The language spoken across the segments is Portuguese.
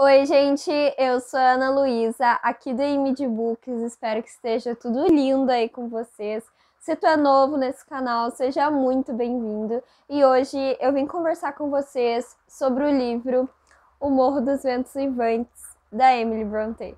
Oi, gente, eu sou a Ana Luísa, aqui do Imid Books. Espero que esteja tudo lindo aí com vocês. Se tu é novo nesse canal, seja muito bem-vindo. E hoje eu vim conversar com vocês sobre o livro O Morro dos Ventos Vivantes, da Emily Brontë.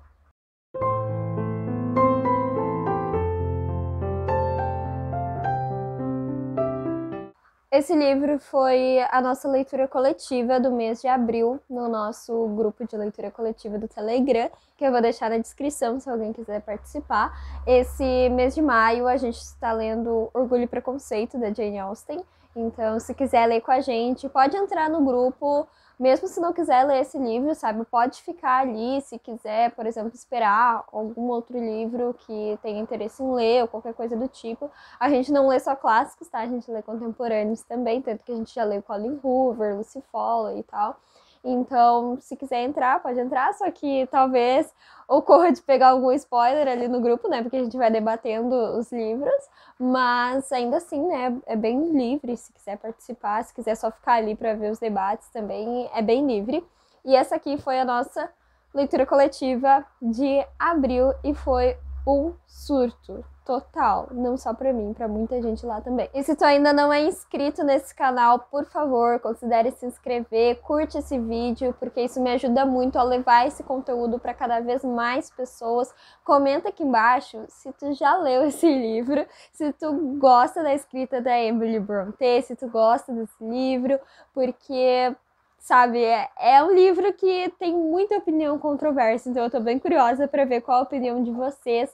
Esse livro foi a nossa leitura coletiva do mês de abril no nosso grupo de leitura coletiva do Telegram que eu vou deixar na descrição se alguém quiser participar. Esse mês de maio a gente está lendo Orgulho e Preconceito da Jane Austen. Então, se quiser ler com a gente, pode entrar no grupo, mesmo se não quiser ler esse livro, sabe? Pode ficar ali, se quiser, por exemplo, esperar algum outro livro que tenha interesse em ler ou qualquer coisa do tipo. A gente não lê só clássicos, tá? A gente lê contemporâneos também, tanto que a gente já leu Colin Hoover, Lucy Fowler e tal. Então, se quiser entrar, pode entrar, só que talvez ocorra de pegar algum spoiler ali no grupo, né? Porque a gente vai debatendo os livros, mas ainda assim, né? É bem livre se quiser participar, se quiser só ficar ali para ver os debates também, é bem livre. E essa aqui foi a nossa leitura coletiva de abril e foi um surto total, não só para mim, para muita gente lá também. E se tu ainda não é inscrito nesse canal, por favor, considere se inscrever, curte esse vídeo, porque isso me ajuda muito a levar esse conteúdo para cada vez mais pessoas. Comenta aqui embaixo se tu já leu esse livro, se tu gosta da escrita da Emily Brontë, se tu gosta desse livro, porque sabe? É, é um livro que tem muita opinião controversa, então eu tô bem curiosa para ver qual a opinião de vocês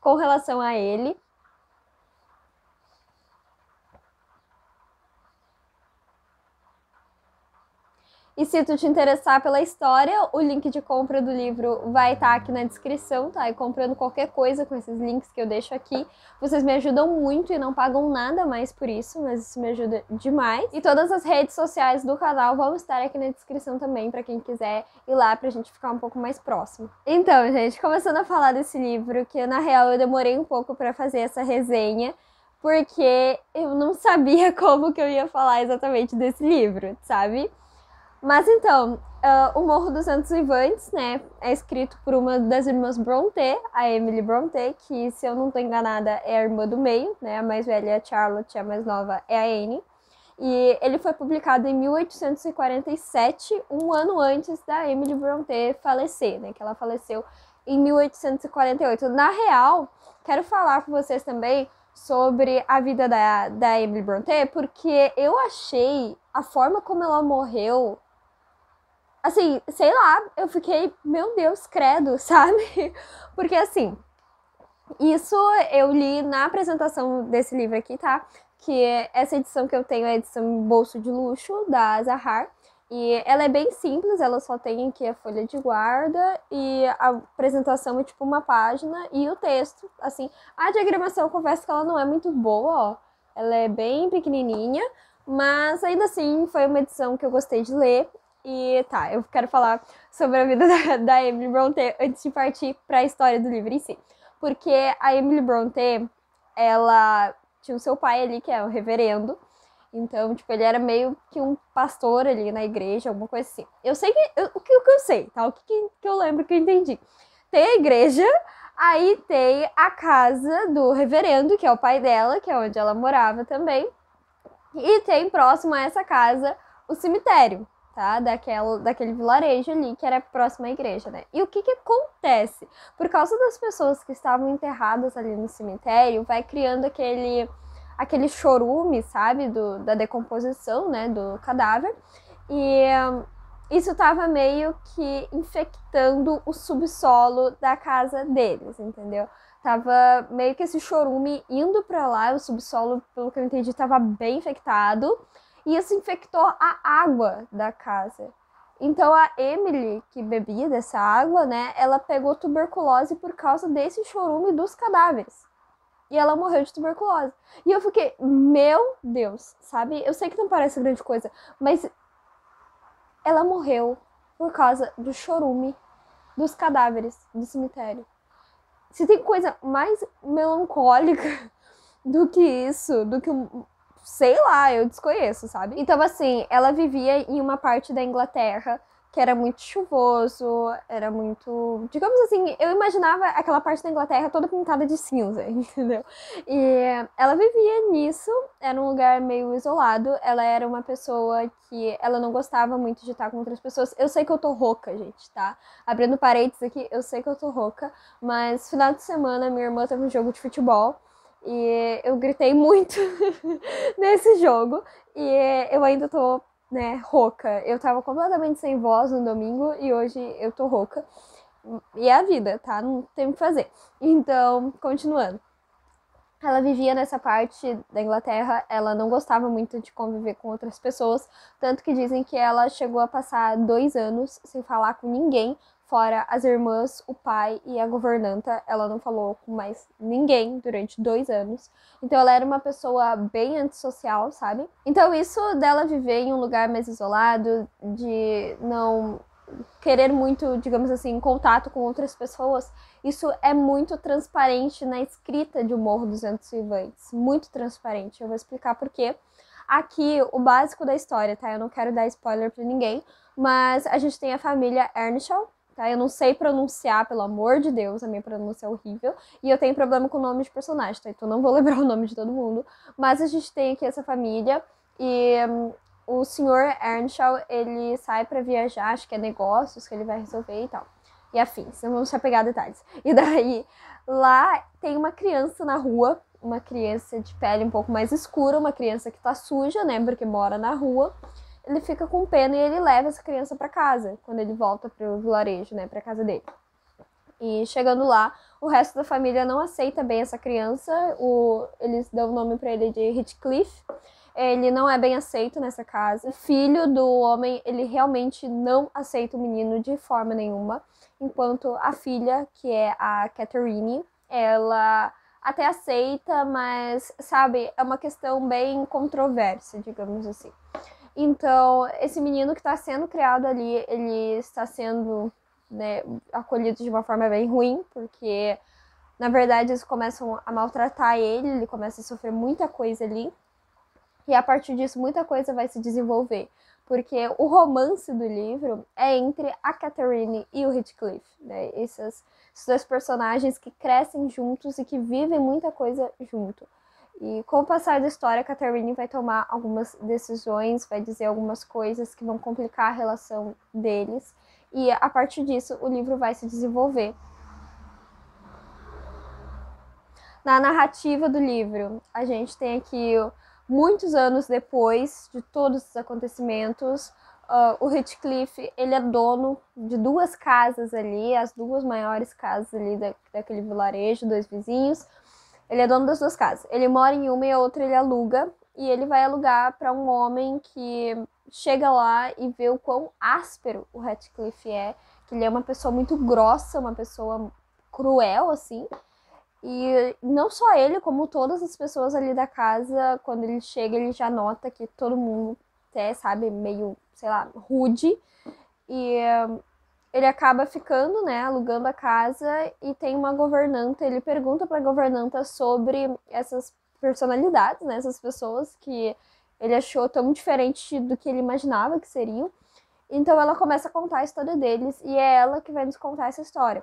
com relação a ele. E se tu te interessar pela história, o link de compra do livro vai estar tá aqui na descrição, tá? E comprando qualquer coisa com esses links que eu deixo aqui, vocês me ajudam muito e não pagam nada mais por isso, mas isso me ajuda demais. E todas as redes sociais do canal vão estar aqui na descrição também para quem quiser ir lá pra gente ficar um pouco mais próximo. Então, gente, começando a falar desse livro, que na real eu demorei um pouco para fazer essa resenha, porque eu não sabia como que eu ia falar exatamente desse livro, sabe? Mas então, uh, o Morro dos Santos Vivantes, né, é escrito por uma das irmãs Brontë, a Emily Brontë, que, se eu não estou enganada, é a irmã do meio, né, a mais velha é a Charlotte, a mais nova é a Anne. E ele foi publicado em 1847, um ano antes da Emily Brontë falecer, né, que ela faleceu em 1848. Na real, quero falar com vocês também sobre a vida da, da Emily Brontë, porque eu achei a forma como ela morreu assim, sei lá, eu fiquei, meu Deus, credo, sabe? Porque assim, isso eu li na apresentação desse livro aqui, tá? Que essa edição que eu tenho é a edição Bolso de Luxo, da Zahar. E ela é bem simples, ela só tem aqui a folha de guarda e a apresentação é tipo uma página e o texto, assim. A diagramação, eu confesso que ela não é muito boa, ó. Ela é bem pequenininha, mas ainda assim foi uma edição que eu gostei de ler e tá, eu quero falar sobre a vida da, da Emily Brontë antes de partir para a história do livro em si. Porque a Emily Brontë, ela tinha o seu pai ali, que é o reverendo. Então, tipo, ele era meio que um pastor ali na igreja, alguma coisa assim. Eu sei que. o, que o que eu sei, tá? O que, que eu lembro que eu entendi. Tem a igreja, aí tem a casa do reverendo, que é o pai dela, que é onde ela morava também. E tem próximo a essa casa o cemitério, tá? Daquela, daquele vilarejo ali que era próximo à igreja, né? E o que que acontece? Por causa das pessoas que estavam enterradas ali no cemitério, vai criando aquele aquele chorume, sabe, do, da decomposição, né, do cadáver. E isso tava meio que infectando o subsolo da casa deles, entendeu? Tava meio que esse chorume indo para lá, o subsolo, pelo que eu entendi, tava bem infectado e isso infectou a água da casa. Então a Emily, que bebia dessa água, né, ela pegou tuberculose por causa desse chorume dos cadáveres. E ela morreu de tuberculose. E eu fiquei, meu Deus, sabe? Eu sei que não parece grande coisa, mas ela morreu por causa do chorume dos cadáveres do cemitério. Se tem coisa mais melancólica do que isso, do que sei lá, eu desconheço, sabe? Então, assim, ela vivia em uma parte da Inglaterra que era muito chuvoso, era muito. Digamos assim, eu imaginava aquela parte da Inglaterra toda pintada de cinza, entendeu? E ela vivia nisso, era um lugar meio isolado, ela era uma pessoa que ela não gostava muito de estar com outras pessoas. Eu sei que eu tô rouca, gente, tá? Abrindo parênteses aqui, eu sei que eu tô rouca, mas final de semana minha irmã teve um jogo de futebol. E eu gritei muito nesse jogo. E eu ainda tô, né, rouca. Eu tava completamente sem voz no domingo e hoje eu tô rouca. E é a vida, tá? Não tem o que fazer. Então, continuando. Ela vivia nessa parte da Inglaterra, ela não gostava muito de conviver com outras pessoas, tanto que dizem que ela chegou a passar dois anos sem falar com ninguém, Fora as irmãs, o pai e a governanta, ela não falou com mais ninguém durante dois anos. Então ela era uma pessoa bem antissocial, sabe? Então isso dela viver em um lugar mais isolado, de não querer muito, digamos assim, contato com outras pessoas, isso é muito transparente na escrita de O Morro dos Ventos Vivantes. Muito transparente. Eu vou explicar por quê. Aqui, o básico da história, tá? Eu não quero dar spoiler para ninguém, mas a gente tem a família Earnshaw, tá? Eu não sei pronunciar, pelo amor de Deus, a minha pronúncia é horrível. E eu tenho problema com nome de personagem, tá? Então não vou lembrar o nome de todo mundo. Mas a gente tem aqui essa família. E um, o senhor Earnshaw, ele sai para viajar, acho que é negócios que ele vai resolver e tal. E afins, não vamos se apegar a detalhes. E daí, lá tem uma criança na rua, uma criança de pele um pouco mais escura, uma criança que tá suja, né? Porque mora na rua ele fica com pena e ele leva essa criança para casa, quando ele volta pro vilarejo, né, pra casa dele. E chegando lá, o resto da família não aceita bem essa criança, o, eles dão o nome para ele de Heathcliff. Ele não é bem aceito nessa casa. O filho do homem, ele realmente não aceita o menino de forma nenhuma, enquanto a filha, que é a Catherine, ela até aceita, mas sabe, é uma questão bem controversa, digamos assim. Então, esse menino que está sendo criado ali, ele está sendo né, acolhido de uma forma bem ruim, porque na verdade eles começam a maltratar ele, ele começa a sofrer muita coisa ali. E a partir disso, muita coisa vai se desenvolver. Porque o romance do livro é entre a Catherine e o Heathcliff, né? Esses, esses dois personagens que crescem juntos e que vivem muita coisa junto. E com o passar da história, Catherine vai tomar algumas decisões, vai dizer algumas coisas que vão complicar a relação deles, e a partir disso o livro vai se desenvolver. Na narrativa do livro, a gente tem aqui muitos anos depois de todos os acontecimentos, uh, o Heathcliff, ele é dono de duas casas ali, as duas maiores casas ali da, daquele vilarejo, dois vizinhos, ele é dono das duas casas. Ele mora em uma e a outra ele aluga. E ele vai alugar para um homem que chega lá e vê o quão áspero o Ratcliffe é. Que ele é uma pessoa muito grossa, uma pessoa cruel, assim. E não só ele, como todas as pessoas ali da casa, quando ele chega, ele já nota que todo mundo é, sabe, meio, sei lá, rude. E ele acaba ficando, né, alugando a casa e tem uma governanta, ele pergunta para a governanta sobre essas personalidades, né, essas pessoas que ele achou tão diferente do que ele imaginava que seriam. Então ela começa a contar a história deles e é ela que vai nos contar essa história.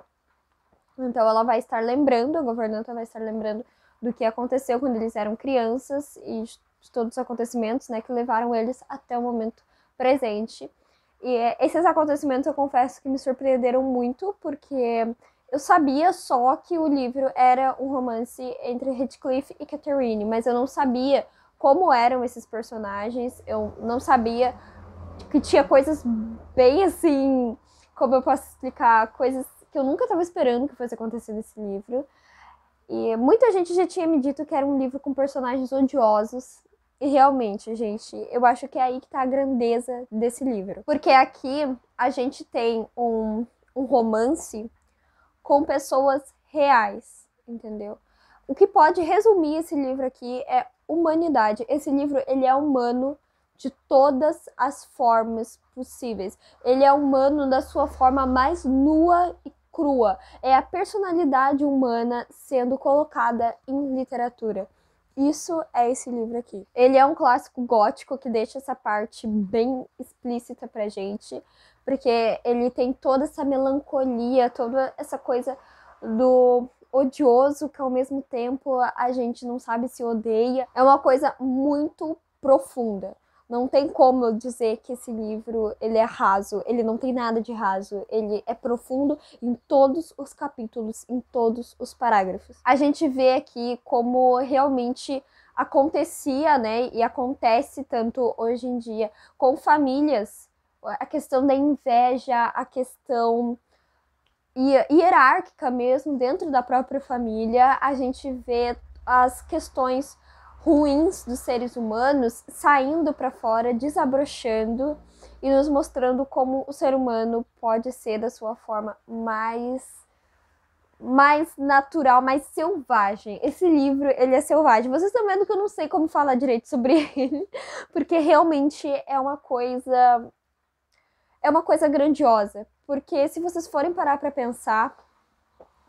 Então ela vai estar lembrando, a governanta vai estar lembrando do que aconteceu quando eles eram crianças e de todos os acontecimentos, né, que levaram eles até o momento presente. E é, esses acontecimentos eu confesso que me surpreenderam muito, porque eu sabia só que o livro era um romance entre Heathcliff e Catherine, mas eu não sabia como eram esses personagens, eu não sabia que tinha coisas bem assim, como eu posso explicar, coisas que eu nunca estava esperando que fosse acontecer nesse livro. E muita gente já tinha me dito que era um livro com personagens odiosos, e realmente, gente, eu acho que é aí que tá a grandeza desse livro. Porque aqui a gente tem um, um romance com pessoas reais, entendeu? O que pode resumir esse livro aqui é humanidade. Esse livro, ele é humano de todas as formas possíveis. Ele é humano da sua forma mais nua e crua. É a personalidade humana sendo colocada em literatura. Isso é esse livro aqui. Ele é um clássico gótico que deixa essa parte bem explícita pra gente, porque ele tem toda essa melancolia, toda essa coisa do odioso que ao mesmo tempo a gente não sabe se odeia. É uma coisa muito profunda. Não tem como eu dizer que esse livro ele é raso, ele não tem nada de raso, ele é profundo em todos os capítulos, em todos os parágrafos. A gente vê aqui como realmente acontecia, né, e acontece tanto hoje em dia com famílias, a questão da inveja, a questão hierárquica mesmo dentro da própria família, a gente vê as questões ruins dos seres humanos saindo para fora, desabrochando e nos mostrando como o ser humano pode ser da sua forma mais mais natural, mais selvagem. Esse livro, ele é selvagem. Vocês estão vendo que eu não sei como falar direito sobre ele, porque realmente é uma coisa é uma coisa grandiosa, porque se vocês forem parar para pensar,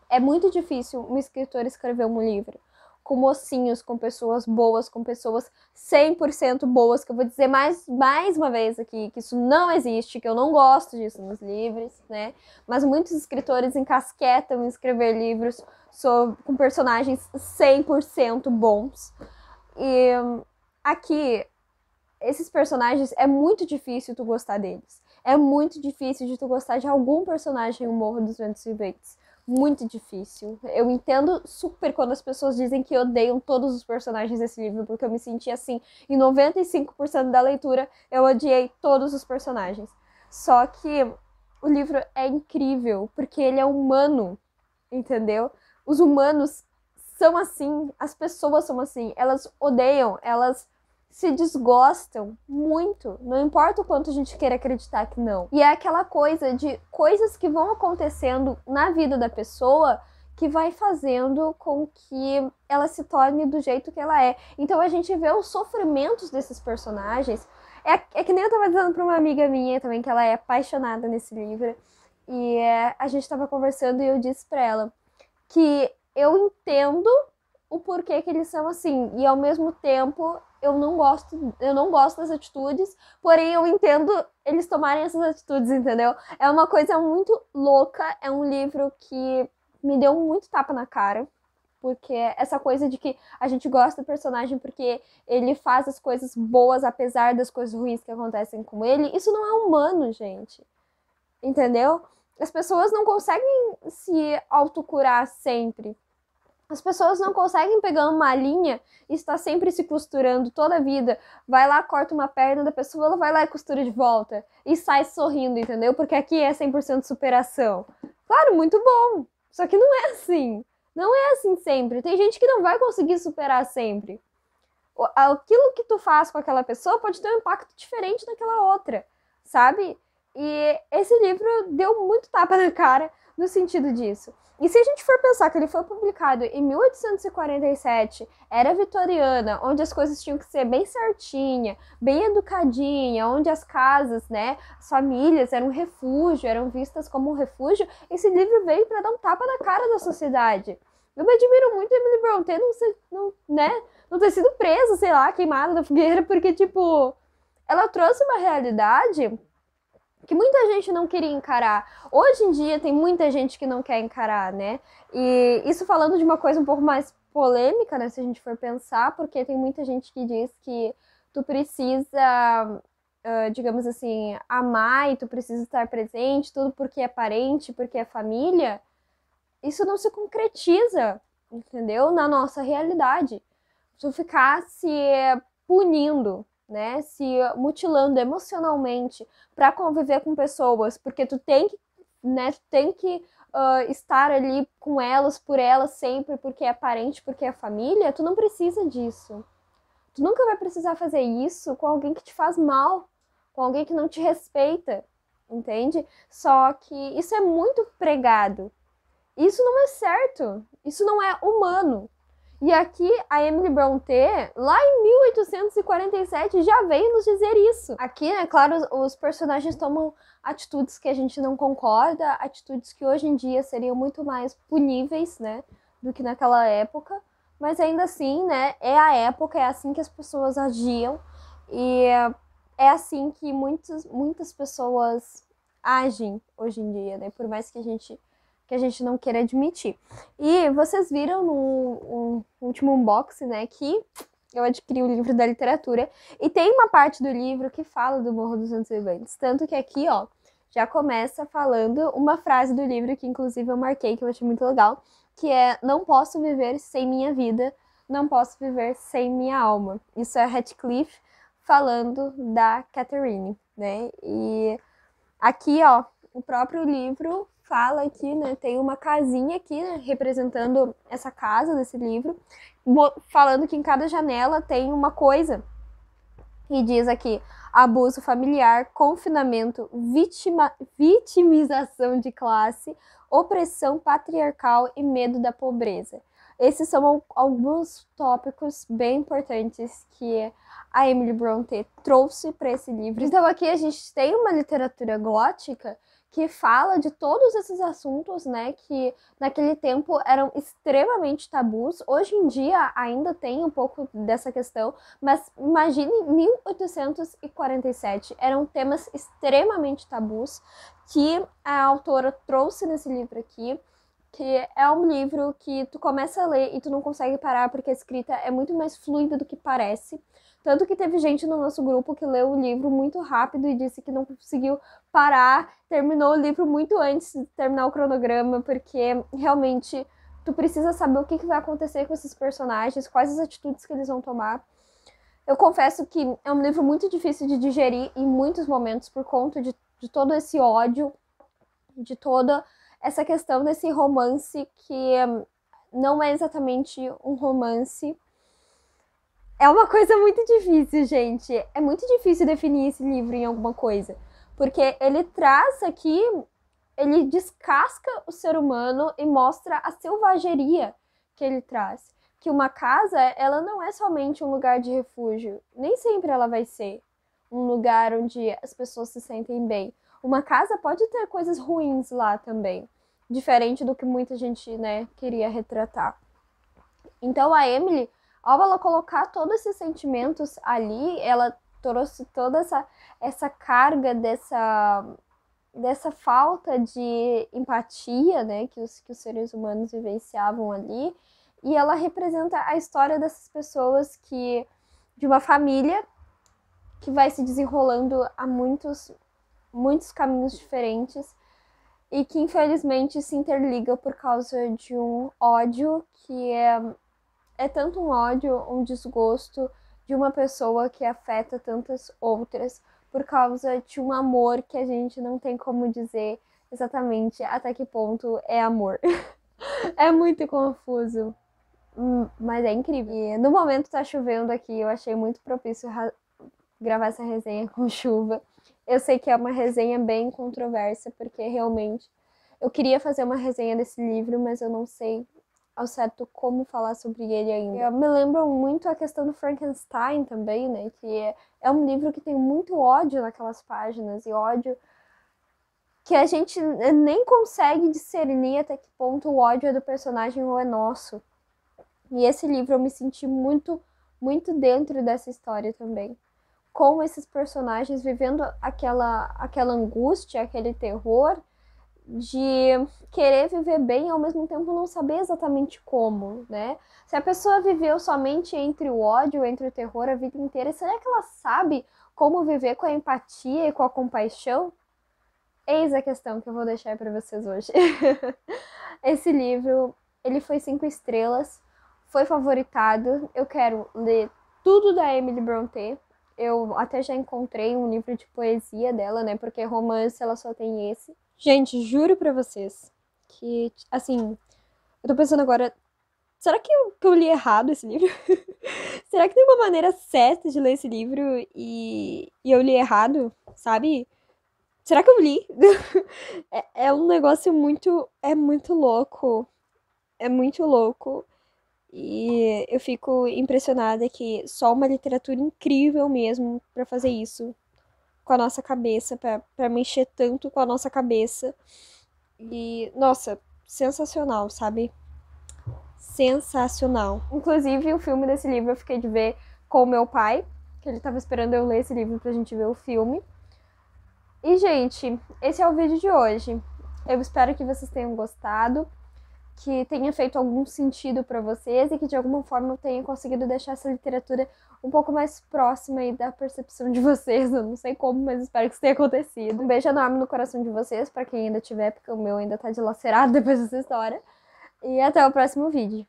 é muito difícil um escritor escrever um livro com mocinhos, com pessoas boas, com pessoas 100% boas, que eu vou dizer mais, mais uma vez aqui que isso não existe, que eu não gosto disso nos livros, né? Mas muitos escritores encasquetam em escrever livros sobre, com personagens 100% bons. E aqui, esses personagens, é muito difícil tu gostar deles. É muito difícil de tu gostar de algum personagem no morro dos Ventos Viventes muito difícil. Eu entendo super quando as pessoas dizem que odeiam todos os personagens desse livro, porque eu me senti assim. Em 95% da leitura, eu odiei todos os personagens. Só que o livro é incrível, porque ele é humano, entendeu? Os humanos são assim, as pessoas são assim, elas odeiam, elas se desgostam muito, não importa o quanto a gente queira acreditar que não. E é aquela coisa de coisas que vão acontecendo na vida da pessoa que vai fazendo com que ela se torne do jeito que ela é. Então a gente vê os sofrimentos desses personagens. É, é que nem eu estava dizendo para uma amiga minha também, que ela é apaixonada nesse livro. E é, a gente estava conversando e eu disse para ela que eu entendo o porquê que eles são assim. E ao mesmo tempo eu não gosto, eu não gosto das atitudes, porém eu entendo eles tomarem essas atitudes, entendeu? É uma coisa muito louca, é um livro que me deu muito tapa na cara, porque é essa coisa de que a gente gosta do personagem porque ele faz as coisas boas apesar das coisas ruins que acontecem com ele, isso não é humano, gente. Entendeu? As pessoas não conseguem se autocurar sempre as pessoas não conseguem pegar uma linha e estar sempre se costurando toda a vida. Vai lá, corta uma perna da pessoa, ela vai lá e costura de volta. E sai sorrindo, entendeu? Porque aqui é 100% superação. Claro, muito bom. Só que não é assim. Não é assim sempre. Tem gente que não vai conseguir superar sempre. Aquilo que tu faz com aquela pessoa pode ter um impacto diferente daquela outra, sabe? E esse livro deu muito tapa na cara no sentido disso. E se a gente for pensar que ele foi publicado em 1847, era vitoriana, onde as coisas tinham que ser bem certinha, bem educadinha, onde as casas, né, as famílias eram um refúgio, eram vistas como um refúgio, esse livro veio para dar um tapa na cara da sociedade. Eu me admiro muito Emily Brontë não, ser, não, né, não ter sido presa, sei lá, queimada na fogueira, porque, tipo, ela trouxe uma realidade que muita gente não queria encarar. Hoje em dia tem muita gente que não quer encarar, né? E isso falando de uma coisa um pouco mais polêmica, né, se a gente for pensar, porque tem muita gente que diz que tu precisa Uh, digamos assim, amar e tu precisa estar presente, tudo porque é parente, porque é família, isso não se concretiza, entendeu? Na nossa realidade. Tu ficar se eh, punindo, né? Se mutilando emocionalmente para conviver com pessoas, porque tu tem que, né? tem que uh, estar ali com elas, por elas sempre, porque é parente, porque é família. Tu não precisa disso. Tu nunca vai precisar fazer isso com alguém que te faz mal, com alguém que não te respeita, entende? Só que isso é muito pregado. Isso não é certo. Isso não é humano. E aqui a Emily Brontë, lá em 1847, já veio nos dizer isso. Aqui, né claro, os personagens tomam atitudes que a gente não concorda, atitudes que hoje em dia seriam muito mais puníveis, né, do que naquela época. Mas ainda assim, né, é a época, é assim que as pessoas agiam e é assim que muitos muitas pessoas agem hoje em dia, né? Por mais que a gente que a gente não queira admitir. E vocês viram no, no último unboxing, né, que eu adquiri o livro da literatura e tem uma parte do livro que fala do Morro dos Santos Viventes, tanto que aqui, ó, já começa falando uma frase do livro que inclusive eu marquei que eu achei muito legal, que é não posso viver sem minha vida, não posso viver sem minha alma. Isso é Ratcliffe falando da Catherine, né? E aqui, ó, o próprio livro fala aqui, né? Tem uma casinha aqui, né, representando essa casa desse livro, falando que em cada janela tem uma coisa. E diz aqui: abuso familiar, confinamento, vitima, vitimização de classe, opressão patriarcal e medo da pobreza. Esses são alguns tópicos bem importantes que a Emily Brontë trouxe para esse livro. Então aqui a gente tem uma literatura gótica que fala de todos esses assuntos, né, que naquele tempo eram extremamente tabus. Hoje em dia ainda tem um pouco dessa questão, mas imagine 1847, eram temas extremamente tabus que a autora trouxe nesse livro aqui que é um livro que tu começa a ler e tu não consegue parar porque a escrita é muito mais fluida do que parece. Tanto que teve gente no nosso grupo que leu o livro muito rápido e disse que não conseguiu parar, terminou o livro muito antes de terminar o cronograma, porque realmente tu precisa saber o que, que vai acontecer com esses personagens, quais as atitudes que eles vão tomar. Eu confesso que é um livro muito difícil de digerir em muitos momentos por conta de, de todo esse ódio, de toda essa questão desse romance que hum, não é exatamente um romance é uma coisa muito difícil, gente. É muito difícil definir esse livro em alguma coisa. Porque ele traz aqui, ele descasca o ser humano e mostra a selvageria que ele traz. Que uma casa, ela não é somente um lugar de refúgio. Nem sempre ela vai ser um lugar onde as pessoas se sentem bem. Uma casa pode ter coisas ruins lá também. Diferente do que muita gente, né, queria retratar. Então a Emily ao ela colocar todos esses sentimentos ali, ela trouxe toda essa, essa carga dessa, dessa falta de empatia né, que, os, que os seres humanos vivenciavam ali. E ela representa a história dessas pessoas que. de uma família que vai se desenrolando a muitos, muitos caminhos diferentes e que infelizmente se interliga por causa de um ódio que é é tanto um ódio, um desgosto de uma pessoa que afeta tantas outras por causa de um amor que a gente não tem como dizer exatamente até que ponto é amor. é muito confuso. Hum, mas é incrível. E no momento tá chovendo aqui, eu achei muito propício gravar essa resenha com chuva. Eu sei que é uma resenha bem controversa, porque realmente eu queria fazer uma resenha desse livro, mas eu não sei ao certo como falar sobre ele ainda. Eu me lembro muito a questão do Frankenstein também, né? Que é, é um livro que tem muito ódio naquelas páginas e ódio que a gente nem consegue discernir até que ponto o ódio é do personagem ou é nosso. E esse livro eu me senti muito, muito dentro dessa história também. Com esses personagens vivendo aquela, aquela angústia, aquele terror, de querer viver bem e ao mesmo tempo não saber exatamente como, né? Se a pessoa viveu somente entre o ódio, entre o terror a vida inteira, será que ela sabe como viver com a empatia e com a compaixão? Eis a questão que eu vou deixar para vocês hoje. Esse livro, ele foi cinco estrelas, foi favoritado. Eu quero ler tudo da Emily Brontë. Eu até já encontrei um livro de poesia dela, né? Porque romance ela só tem esse. Gente, juro pra vocês que, assim, eu tô pensando agora, será que eu, que eu li errado esse livro? será que tem uma maneira certa de ler esse livro e, e eu li errado, sabe? Será que eu li? é, é, um negócio muito. É muito louco. É muito louco. E eu fico impressionada que só uma literatura incrível mesmo para fazer isso, com a nossa cabeça, para mexer tanto com a nossa cabeça. E, nossa, sensacional, sabe? Sensacional. Inclusive, o filme desse livro eu fiquei de ver com o meu pai, que ele tava esperando eu ler esse livro pra gente ver o filme. E, gente, esse é o vídeo de hoje. Eu espero que vocês tenham gostado que tenha feito algum sentido para vocês e que de alguma forma eu tenha conseguido deixar essa literatura um pouco mais próxima aí da percepção de vocês. Eu não sei como, mas espero que isso tenha acontecido. Um beijo enorme no coração de vocês, para quem ainda tiver, porque o meu ainda tá dilacerado depois dessa história. E até o próximo vídeo.